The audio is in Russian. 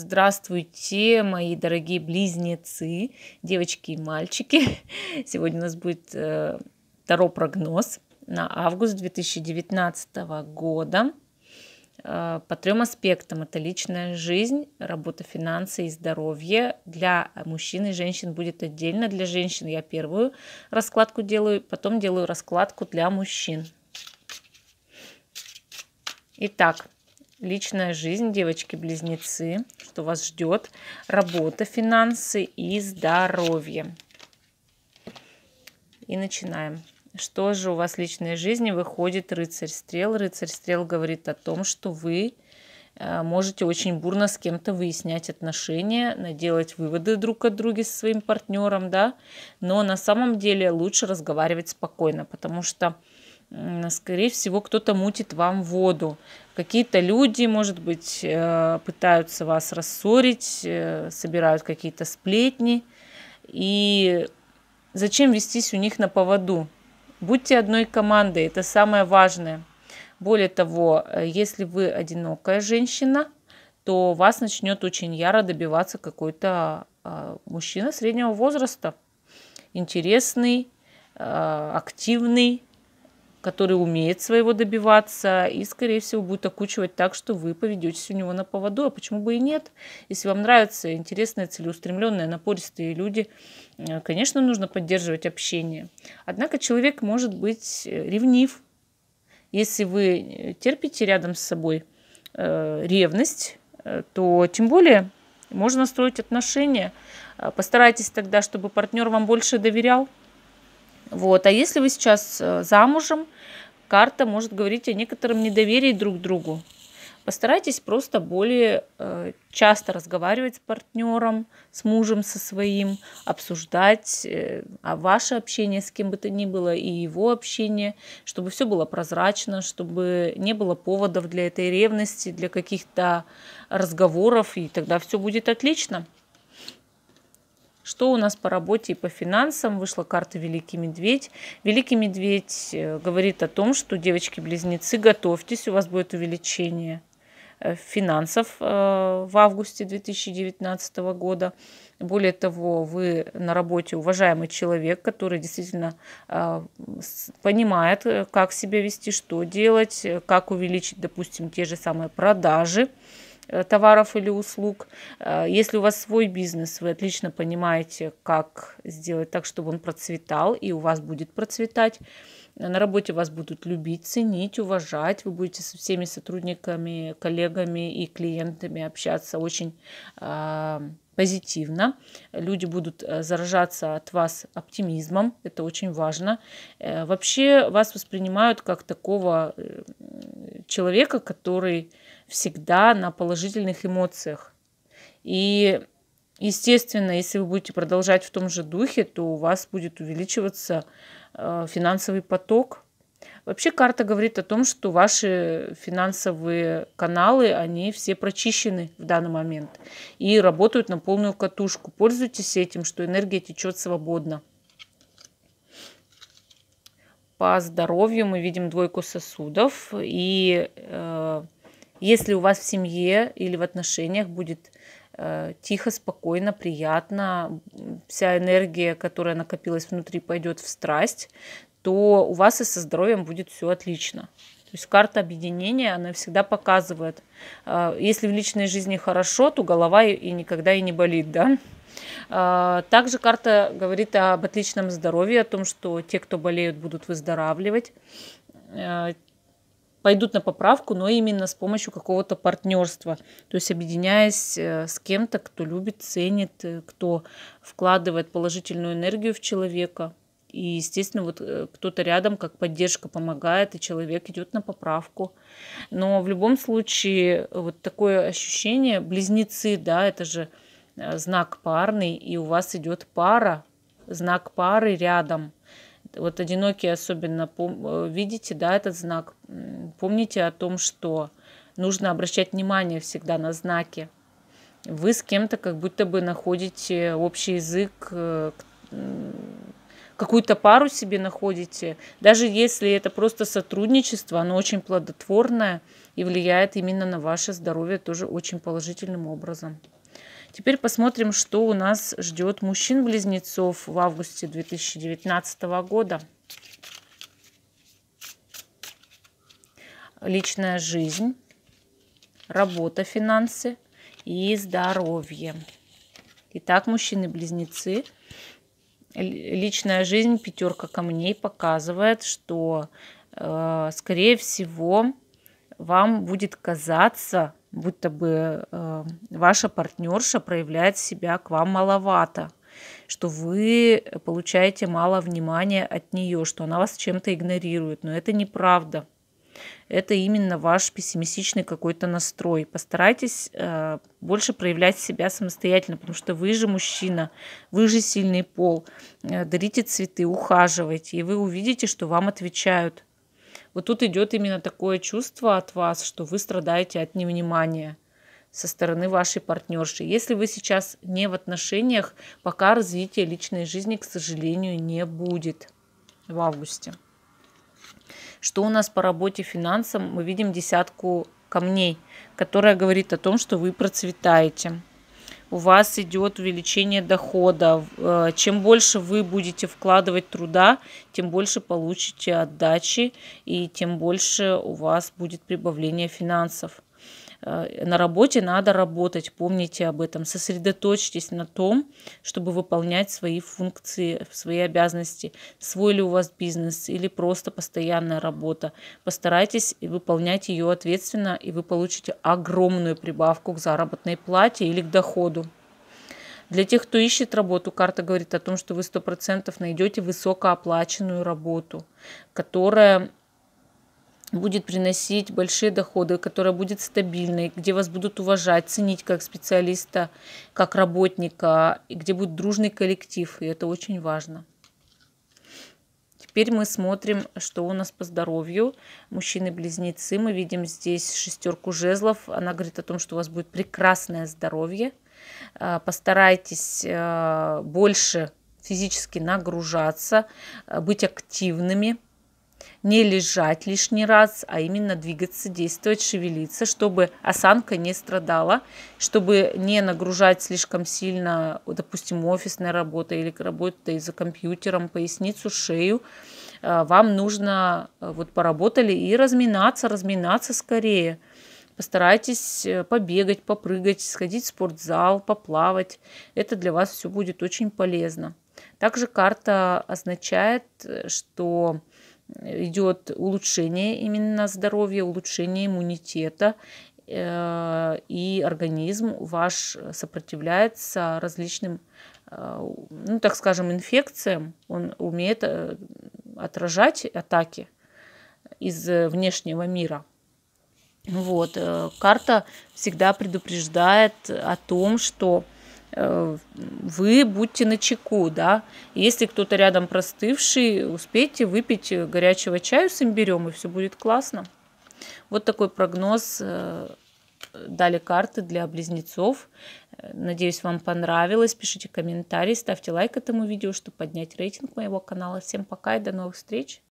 Здравствуйте, мои дорогие близнецы, девочки и мальчики. Сегодня у нас будет э, Таро прогноз на август 2019 года э, по трем аспектам. Это личная жизнь, работа, финансы и здоровье. Для мужчин и женщин будет отдельно. Для женщин я первую раскладку делаю, потом делаю раскладку для мужчин. Итак, личная жизнь, девочки-близнецы, что вас ждет, работа, финансы и здоровье. И начинаем. Что же у вас в личной жизни выходит рыцарь стрел? Рыцарь стрел говорит о том, что вы э, можете очень бурно с кем-то выяснять отношения, наделать выводы друг от друга со своим партнером, да, но на самом деле лучше разговаривать спокойно, потому что скорее всего, кто-то мутит вам воду. Какие-то люди, может быть, э, пытаются вас рассорить, э, собирают какие-то сплетни. И зачем вестись у них на поводу? Будьте одной командой, это самое важное. Более того, э, если вы одинокая женщина, то вас начнет очень яро добиваться какой-то а, мужчина среднего возраста. Интересный, а, активный, который умеет своего добиваться и, скорее всего, будет окучивать так, что вы поведетесь у него на поводу. А почему бы и нет? Если вам нравятся интересные, целеустремленные, напористые люди, э, конечно, нужно поддерживать общение. Однако человек может быть э, ревнив. Если вы э, терпите рядом с собой ревность, то тем более можно строить отношения. Постарайтесь тогда, чтобы партнер вам больше доверял – вот. А если вы сейчас э, замужем, карта может говорить о некотором недоверии друг к другу. Постарайтесь просто более э, часто разговаривать с партнером, с мужем, со своим, обсуждать э, а ваше общение с кем бы то ни было и его общение, чтобы все было прозрачно, чтобы не было поводов для этой ревности, для каких-то разговоров, и тогда все будет отлично. Что у нас по работе и по финансам? Вышла карта «Великий медведь». «Великий медведь» э, говорит о том, что, девочки-близнецы, готовьтесь, у вас будет увеличение э, финансов э, в августе 2019 года. Более того, вы на работе уважаемый человек, который действительно понимает, как себя вести, что делать, как увеличить, допустим, те же самые продажи. Э, товаров или услуг. Э, если у вас свой бизнес, вы отлично понимаете, как сделать так, чтобы он процветал, и у вас будет процветать. На работе вас будут любить, ценить, уважать. Вы будете со всеми сотрудниками, коллегами и клиентами общаться очень э, позитивно. Люди будут заражаться от вас оптимизмом, это очень важно. Вообще вас воспринимают как такого человека, который всегда на положительных эмоциях. И, естественно, если вы будете продолжать в том же духе, то у вас будет увеличиваться э, финансовый поток. Вообще карта говорит о том, что ваши финансовые каналы, они все прочищены в данный момент и работают на полную катушку. Пользуйтесь этим, что энергия течет свободно. По здоровью мы видим двойку сосудов и э, если у вас в семье или в отношениях будет э, тихо, спокойно, приятно, вся энергия, которая накопилась внутри, пойдет в страсть, то у вас и со здоровьем будет все отлично. То есть карта объединения, она всегда показывает, э, если в личной жизни хорошо, то голова и, и никогда и не болит, да? Э, также карта говорит об отличном здоровье, о том, что те, кто болеют, будут выздоравливать э, пойдут на поправку, но именно с помощью какого-то партнерства, то есть объединяясь э, с кем-то, кто любит, ценит, э, кто вкладывает положительную энергию в человека. И, естественно, вот э, кто-то рядом как поддержка помогает, и человек идет на поправку. Но в любом случае вот такое ощущение, близнецы, да, это же знак парный, и у вас идет пара, знак пары рядом – вот одинокие особенно, пом- э, видите, да, этот знак. Помните о том, что нужно обращать внимание всегда на знаки. Вы с кем-то как будто бы находите общий язык, э, какую-то пару себе находите. Даже если это просто сотрудничество, оно очень плодотворное и влияет именно на ваше здоровье тоже очень положительным образом. Теперь посмотрим, что у нас ждет мужчин-близнецов в августе 2019 года. Личная жизнь, работа, финансы и здоровье. Итак, мужчины-близнецы. Личная жизнь, пятерка камней, показывает, что, э, скорее всего, вам будет казаться, будто бы э, ваша партнерша проявляет себя к вам маловато, что вы получаете мало внимания от нее, что она вас чем-то игнорирует. Но это неправда. Это именно ваш пессимистичный какой-то настрой. Постарайтесь э, больше проявлять себя самостоятельно, потому что вы же мужчина, вы же сильный пол. Э, дарите цветы, ухаживайте, и вы увидите, что вам отвечают – вот тут идет именно такое чувство от вас, что вы страдаете от невнимания со стороны вашей партнерши. Если вы сейчас не в отношениях, пока развития личной жизни, к сожалению, не будет в августе. Что у нас по работе финансам? Мы видим десятку камней, которая говорит о том, что вы процветаете у вас идет увеличение дохода. Э, чем больше вы будете вкладывать труда, тем больше получите отдачи и тем больше у вас будет прибавление финансов. Э, на работе надо работать, помните об этом, сосредоточьтесь на том, чтобы выполнять свои функции, свои обязанности, свой ли у вас бизнес или просто постоянная работа. Постарайтесь выполнять ее ответственно, и вы получите огромную прибавку к заработной плате или к доходу. Для тех, кто ищет работу, карта говорит о том, что вы 100% найдете высокооплаченную работу, которая будет приносить большие доходы, которая будет стабильной, где вас будут уважать, ценить как специалиста, как работника, и где будет дружный коллектив, и это очень важно. Теперь мы смотрим, что у нас по здоровью. Мужчины-близнецы, мы видим здесь шестерку жезлов. Она говорит о том, что у вас будет прекрасное здоровье. А, постарайтесь а, больше физически нагружаться, а, быть активными, не лежать лишний раз, а именно двигаться, действовать, шевелиться, чтобы осанка не страдала, чтобы не нагружать слишком сильно, допустим, офисная работа или работа за компьютером, поясницу, шею. А, вам нужно, э, вот поработали и разминаться, разминаться скорее. Постарайтесь э, побегать, попрыгать, сходить в спортзал, поплавать. Это для вас все будет очень полезно. Также карта означает, э, что идет улучшение именно здоровья, улучшение иммунитета, э, и организм ваш сопротивляется различным, э, ну так скажем, инфекциям, он умеет э, отражать атаки из внешнего мира. Вот. Карта всегда предупреждает о том, что Э, вы будьте на чеку, да. Если кто-то рядом простывший, успейте выпить горячего чаю с имбирем, и все будет классно. Вот такой прогноз э, дали карты для близнецов. Надеюсь, вам понравилось. Пишите комментарии, ставьте лайк этому видео, чтобы поднять рейтинг моего канала. Всем пока и до новых встреч!